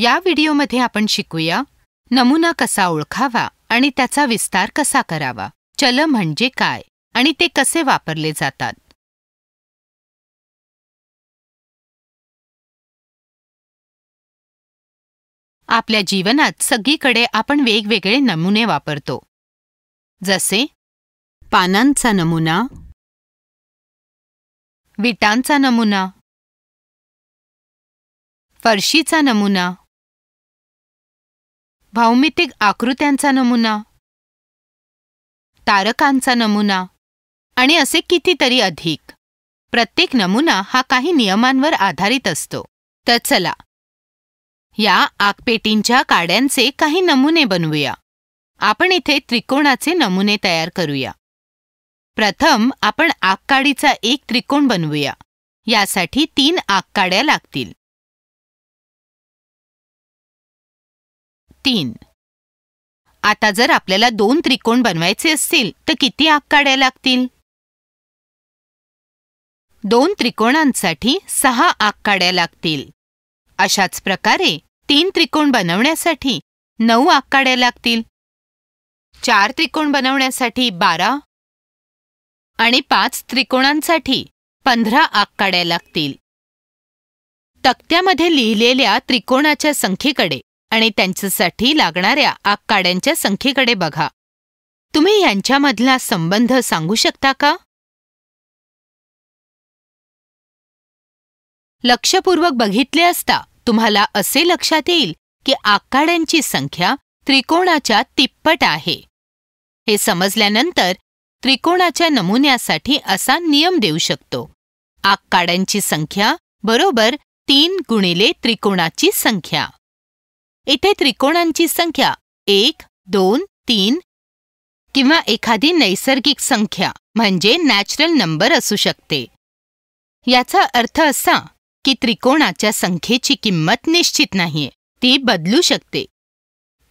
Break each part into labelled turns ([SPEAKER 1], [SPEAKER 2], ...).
[SPEAKER 1] या व्हिडिओमध्ये आपण शिकूया नमुना कसा ओळखावा आणि त्याचा विस्तार कसा करावा चल म्हणजे काय आणि ते कसे
[SPEAKER 2] वापरले जातात आपल्या जीवनात सगळीकडे आपण वेगवेगळे नमुने वापरतो जसे पानांचा नमुना विटांचा नमुना फरशीचा नमुना भौमितिक आकृत्यांचा
[SPEAKER 1] नमुना तारकांचा नमुना आणि असे कितीतरी अधिक प्रत्येक नमुना हा काही नियमांवर आधारित असतो तर चला या आगपेटींच्या काड्यांचे काही नमुने बनवूया आपण इथे त्रिकोणाचे नमुने तयार करूया प्रथम आपण आगकाडीचा एक त्रिकोण बनवूया यासाठी तीन आगकाड्या लागतील तीन आता जर आपल्याला दोन त्रिकोण बनवायचे असतील तर किती आग काढ्या लागतील दोन त्रिकोणांसाठी सहा आग काढ्या लागतील अशाच प्रकारे तीन त्रिकोण बनवण्यासाठी नऊ आग काढ्या लागतील चार त्रिकोण बनवण्यासाठी बारा आणि पाच त्रिकोणांसाठी पंधरा आग काढ्या लागतील तक्त्यामध्ये लिहिलेल्या त्रिकोणाच्या संख्येकडे आणि त्यांच्यासाठी लागणाऱ्या आगकाड्यांच्या संख्येकडे बघा तुम्ही यांच्यामधला संबंध सांगू शकता का
[SPEAKER 2] लक्षपूर्वक बघितले
[SPEAKER 1] असता तुम्हाला असे लक्षात येईल की आगकाड्यांची संख्या त्रिकोणाच्या तिप्पट आहे हे समजल्यानंतर त्रिकोणाच्या नमुन्यासाठी असा नियम देऊ शकतो आगकाड्यांची संख्या बरोबर तीन गुणिले त्रिकोणाची संख्या इथे त्रिकोणांची संख्या एक दोन तीन किंवा एखादी नैसर्गिक संख्या म्हणजे नॅचरल नंबर असू शकते याचा अर्थ असा की त्रिकोणाच्या संख्येची किंमत निश्चित नाहीये ती बदलू शकते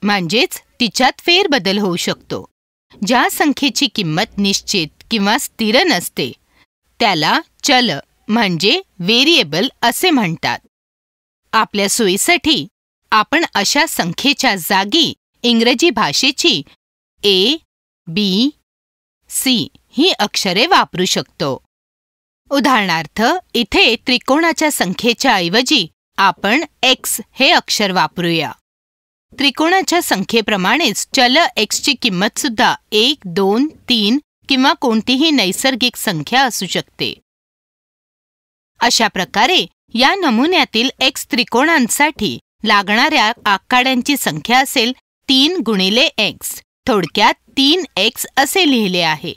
[SPEAKER 1] म्हणजेच तिच्यात फेरबदल होऊ शकतो ज्या संख्येची किंमत निश्चित किंवा स्थिर नसते त्याला चल म्हणजे व्हेरिएबल असे म्हणतात आपल्या सोयीसाठी आपण अशा संख्येच्या जागी इंग्रजी भाषेची ए बी सी ही अक्षरे वापरू शकतो उदाहरणार्थ इथे त्रिकोणाच्या संख्येच्या ऐवजी आपण एक्स हे अक्षर वापरूया त्रिकोणाच्या संख्येप्रमाणेच चल एक्सची किंमत सुद्धा एक दोन तीन किंवा कोणतीही नैसर्गिक संख्या असू शकते अशा प्रकारे या नमुन्यातील एक्स त्रिकोणांसाठी लागणाऱ्या आकाड्यांची संख्या असेल तीन गुणिले एक्स थोडक्यात तीन एक्स असे लिहिले आहे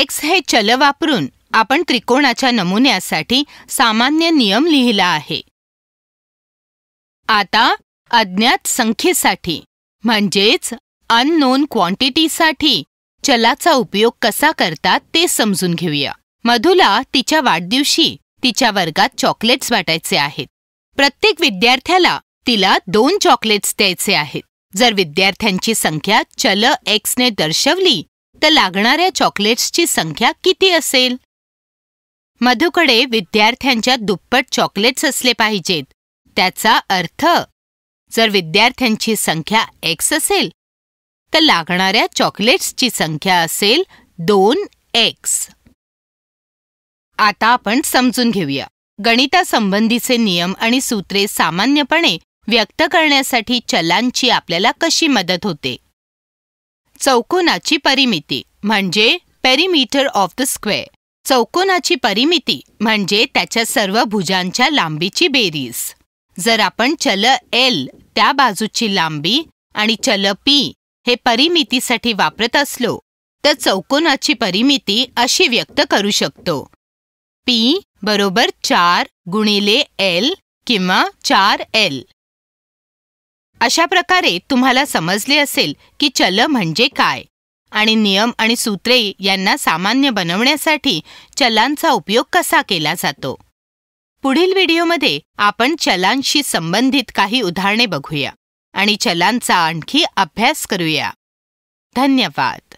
[SPEAKER 1] एक्स हे चल वापरून आपण त्रिकोणाच्या नमुन्यासाठी सामान्य नियम लिहिला आहे आता अज्ञात संख्येसाठी म्हणजेच अननोन क्वांटिटीसाठी चलाचा उपयोग कसा करतात ते समजून घेऊया मधुला तिच्या वाढदिवशी तिच्या वर्गात चॉकलेट्स वाटायचे आहेत प्रत्येक विद्यार्थ्याला तिला दोन चॉकलेट्स द्यायचे आहेत जर विद्यार्थ्यांची संख्या चल एक्सने दर्शवली तर लागणाऱ्या चॉकलेट्सची संख्या किती असेल मधुकडे विद्यार्थ्यांच्या दुप्पट चॉकलेट्स असले पाहिजेत त्याचा अर्थ जर विद्यार्थ्यांची संख्या एक्स असेल तर लागणाऱ्या चॉकलेट्सची संख्या असेल दोन एक्स आता आपण समजून घेऊया गणितासंबंधीचे नियम आणि सूत्रे सामान्यपणे व्यक्त करण्यासाठी चलांची आपल्याला कशी मदत होते चौकोनाची परिमिती म्हणजे पेरिमीटर ऑफ द स्क्वेअर चौकोनाची परिमिती म्हणजे त्याच्या सर्व भुजांच्या लांबीची बेरीज जर आपण चल एल त्या बाजूची लांबी आणि चल पी हे परिमितीसाठी वापरत असलो तर चौकोनाची परिमिती अशी व्यक्त करू शकतो पी बरोबर चार गुणिले एल किंवा चार एल अशा प्रकारे तुम्हाला समजले असेल की चल म्हणजे काय आणि नियम आणि सूत्रे यांना सामान्य बनवण्यासाठी चलांचा उपयोग कसा केला जातो पुढील व्हिडिओमध्ये आपण चलांशी संबंधित काही उदाहरणे बघूया आणि चलांचा आणखी अभ्यास
[SPEAKER 2] करूया धन्यवाद